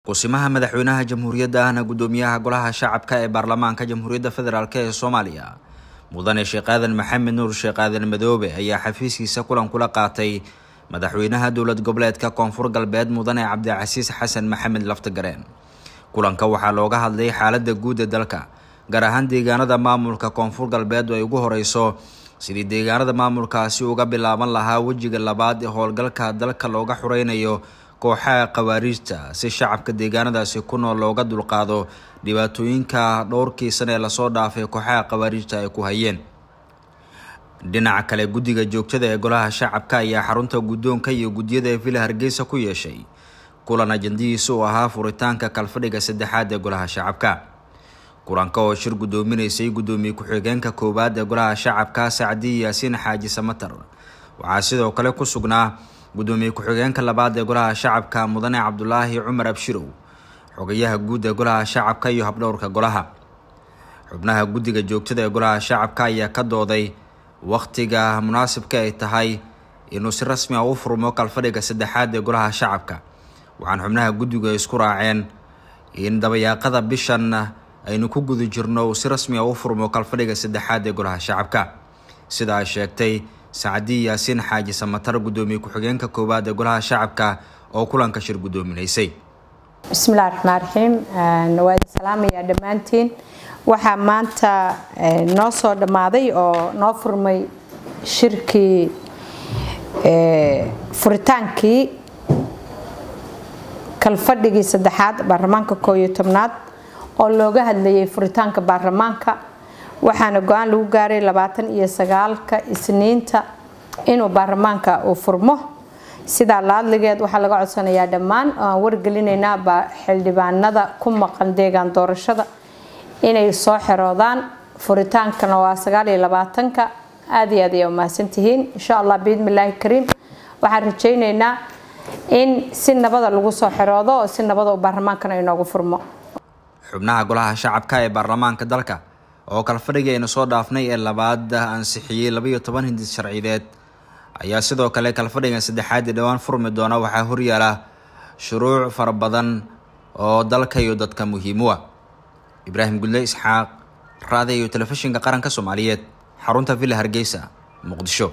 qosimaha madaxweynaha jamhuuriyadda ahna guddoomiyaha golaha shacabka ee baarlamaanka jamhuuriyadda federaalk ee soomaaliya mudane sheekh aadan maxamed nuur sheekh aadan madoobe ayaa xafiiskiisa kulan kula qaatay madaxweynaha dowlad goboleedka koonfur galbeed mudane cabdicasiis xasan maxamed laftagareen kulanka waxaa looga hadlay xaaladda guud ee dalka gaar ahaan deegaanada maamulka koonfur galbeed oo ay ugu horeyso sidii deegaanada maamulkaasi uga bilaaban lahaa wejiga labaad ee howlgalka dalka looga xureynayo kooxaha khawaariijta si shacabka deegaanadaasi ku nool looga dulqaado dhibaatooyinka dhowrkii sane ee lasoo dhaafay kooxaha khawaariijta ay ku hayeen dhinaca kale guddiga joogtada ee golaha shacabka ayaa xarunta guddoonka iyo guddiyada villa hargeysa ku yeeshay kulan ajandadiisa uu ahaa furitaanka kalfadhiga saddexaad ee golaha shacabka kulanka oo shir guddoominaysay guddoomiye ku-xigeenka koowaad ee golaha shacabka sacdi yaasiin xaaji samater waxaa sidoo kale ku sugnaa gudoomiye ku-xigeenka labaad ee golaha shacabka mudane cabdulaahi cumar abshirow xogayaha guud ee golaha shacabka iyo habdhowrka golaha xubnaha guddiga joogtada ee golaha shacabka ayaa ka dooday wakhtiga munaasibka ay tahay inuu si rasmi ah u furmo kalfadhiga saddexaad ee golaha shacabka waxaan xubnaha guddigu ay isku raaceen in dabayaaqada bishan aynu ku guda jirno uu si rasmi ah u furmo kalfadhiga saddexaad ee golaha shacabka sida ay sheegtay sacadi yaasiin xaaji samatar gudoomiye ku-xigeenka koowaad ee golaha shacabka oo kulanka shir gudoominaysay bismillahi raxmaan raxiim waa salaamayaa dhammaantiin waxaa maanta noo soo dhammaaday oo noo furmay shirkii furitaankii kalfadhigii saddexaad baarlamaanka koob iyo tobnaad oo looga hadlayay furitaanka baarlamaanka waxaana go-aan lagu gaaray labaatan iyo sagaalka isniinta inuu baarlamaanka uu furmo sidaa laadligeed waxaa laga codsanayaa dhammaan oo aan wargelinaynaa xildhibaanada ku maqan deegaan doorashada inay soo xeroodaan furitaankana waa sagaaliyo labaatanka aada iyo aad ayaa umahadsantihiin insha allah biidmillaahi kariim waxaan rajaynaynaa in si nabada lagu soo xeroodo oo si nabada u baarlamaankana inoogu furmo xubnaha golaha shacabka ee baarlamaanka dalka oo kalfadhigii aynu soo dhaafnay ee labaad ah ansixiyey labaiyo toban hindis sharcideed ayaa sidoo kale kalfadhigan saddexaad ee dhowaan furmi doona waxaa horyaala shuruuc fara badan oo dalka iyo dadka muhiimu u ah ibraahim gudle isxaaq raadiyo telefishinka qaranka soomaaliyeed xarunta villa hargeysa muqdisho